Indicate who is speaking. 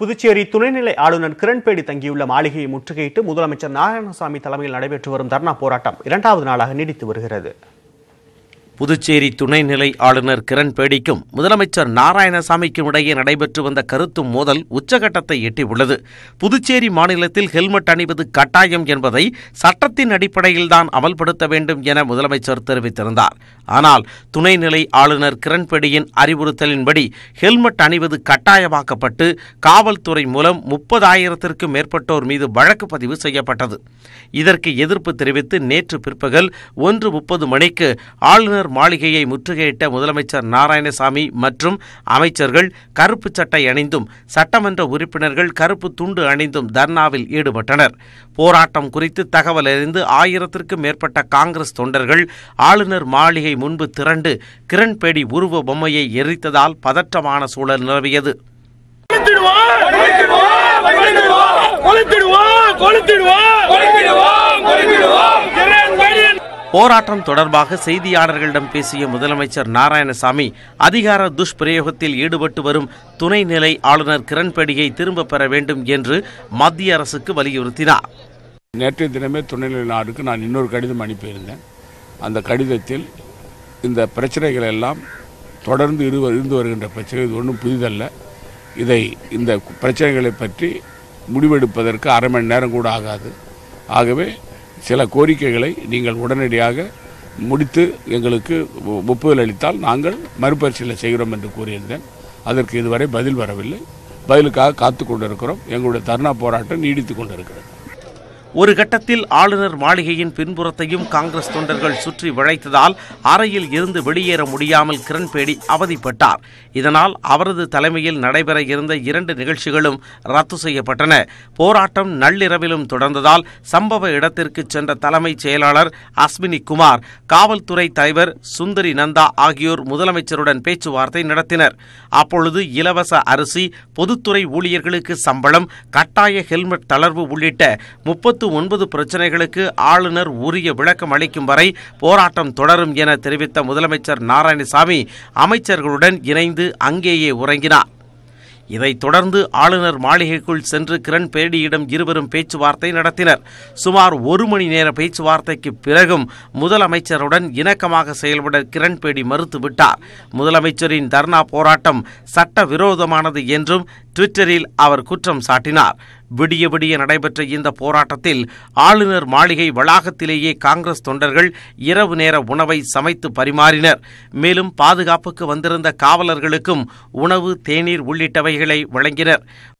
Speaker 1: புதுச்சேரி துணைநிலை ஆளுநர் கிரண்பேடி தங்கியுள்ள மாளிகையை முற்றுகையிட்டு முதலமைச்சர் நாராயணசாமி தலைமையில் நடைபெற்று வரும் தர்ணா போராட்டம் இரண்டாவது நாளாக நீடித்து வருகிறது புதுச்சேரி துணைநிலை ஆளுநர் கிரண்பேடிக்கும் முதலமைச்சர் நாராயணசாமிக்கும் இடையே நடைபெற்று வந்த கருத்து மோதல் உச்சகட்டத்தை எட்டியுள்ளது புதுச்சேரி மாநிலத்தில் ஹெல்மெட் அணிவது கட்டாயம் என்பதை சட்டத்தின் அடிப்படையில்தான் அமல்படுத்த வேண்டும் என முதலமைச்சர் தெரிவித்திருந்தார் ஆனால் துணைநிலை ஆளுநர் கிரண்பேடியின் அறிவுறுத்தலின்படி ஹெல்மெட் அணிவது கட்டாயமாக்கப்பட்டு காவல்துறை மூலம் முப்பதாயிரத்திற்கும் மேற்பட்டோர் மீது வழக்கு பதிவு செய்யப்பட்டது இதற்கு எதிர்ப்பு தெரிவித்து நேற்று பிற்பகல் ஒன்று முப்பது மணிக்கு ஆளுநர் ஆளுநர் மாளிகையை முற்றுகையிட்ட முதலமைச்சர் நாராயணசாமி மற்றும் அமைச்சர்கள் கருப்பு சட்டை அணிந்தும் சட்டமன்ற உறுப்பினர்கள் கருப்பு துண்டு அணிந்தும் தர்ணாவில் ஈடுபட்டனர் போராட்டம் குறித்து தகவல் அறிந்து ஆயிரத்திற்கும் மேற்பட்ட காங்கிரஸ் தொண்டர்கள் ஆளுநர் மாளிகை முன்பு திரண்டு கிரண்பேடி உருவ பொம்மையை எரித்ததால் பதற்றமான சூழல் நிலவியது
Speaker 2: கொளுத்திடுவா கொளுத்திடுவா கொளுத்திடுவா
Speaker 1: போராட்டம் தொடர்பாக செய்தியாளர்களிடம் பேசிய முதலமைச்சர் நாராயணசாமி அதிகார துஷ்பிரயோகத்தில் ஈடுபட்டு வரும் துணைநிலை ஆளுநர் கிரண்பேடியை திரும்ப பெற வேண்டும் என்று
Speaker 2: மத்திய அரசுக்கு வலியுறுத்தினார் நேற்றைய தினமே துணைநிலை நாடுக்கு நான் இன்னொரு கடிதம் அனுப்பியிருந்தேன் அந்த கடிதத்தில் இந்த பிரச்சனைகள் எல்லாம் தொடர்ந்து இரு இருந்து வருகின்ற பிரச்சனை இது ஒன்றும் புதிதல்ல இதை இந்த பிரச்சனைகளை பற்றி முடிவெடுப்பதற்கு அரை மணி நேரம் கூட ஆகாது ஆகவே சில கோரிக்கைகளை நீங்கள் உடனடியாக முடித்து எங்களுக்கு ஒப்புதல் அளித்தால் நாங்கள் மறுபரிசீலனை செய்கிறோம் என்று கூறியிருந்தேன் அதற்கு இதுவரை பதில் வரவில்லை பதிலுக்காக காத்து கொண்டிருக்கிறோம் எங்களுடைய தர்ணா போராட்டம் நீடித்து கொண்டிருக்கிறது ஒரு கட்டத்தில் ஆளுநர்
Speaker 1: மாளிகையின் பின்புறத்தையும் காங்கிரஸ் தொண்டர்கள் சுற்றி வளைத்ததால் அறையில் இருந்து வெளியேற முடியாமல் கிரண்பேடி அவதிப்பட்டார் இதனால் அவரது தலைமையில் நடைபெற இருந்த இரண்டு நிகழ்ச்சிகளும் ரத்து செய்யப்பட்டன போராட்டம் நள்ளிரவிலும் தொடர்ந்ததால் சம்பவ இடத்திற்கு சென்ற தலைமைச் செயலாளர் அஸ்வினி குமார் காவல்துறை தலைவர் சுந்தரி நந்தா ஆகியோர் முதலமைச்சருடன் பேச்சுவார்த்தை நடத்தினர் அப்பொழுது இலவச அரிசி பொதுத்துறை ஊழியர்களுக்கு சம்பளம் கட்டாய ஹெல்மெட் தளர்வு உள்ளிட்ட முப்பத்து அறுபத்து ஒன்பது பிரச்சனைகளுக்கு ஆளுநர் உரிய விளக்கம் அளிக்கும் வரை போராட்டம் தொடரும் என தெரிவித்த முதலமைச்சர் நாராயணசாமி அமைச்சர்களுடன் இணைந்து அங்கேயே உறங்கினார் இதைத் தொடர்ந்து ஆளுநர் மாளிகைக்குள் சென்று பேடியிடம் இருவரும் பேச்சுவார்த்தை நடத்தினர் சுமார் ஒரு மணி நேர பேச்சுவார்த்தைக்கு பிறகும் முதலமைச்சருடன் இணக்கமாக செயல்பட கிரண்பேடி மறுத்துவிட்டார் முதலமைச்சரின் தர்ணா போராட்டம் சட்டவிரோதமானது என்றும் ட்விட்டரில் அவர் குற்றம் சாட்டினார் விடிய விடிய நடைபெற்ற இந்த போராட்டத்தில் ஆளுநர் மாளிகை வளாகத்திலேயே காங்கிரஸ் தொண்டர்கள் இரவு நேர உணவை சமைத்து பரிமாறினர் மேலும் பாதுகாப்புக்கு வந்திருந்த காவலர்களுக்கும் உணவு தேநீர் உள்ளிட்டவைகளை வழங்கினர்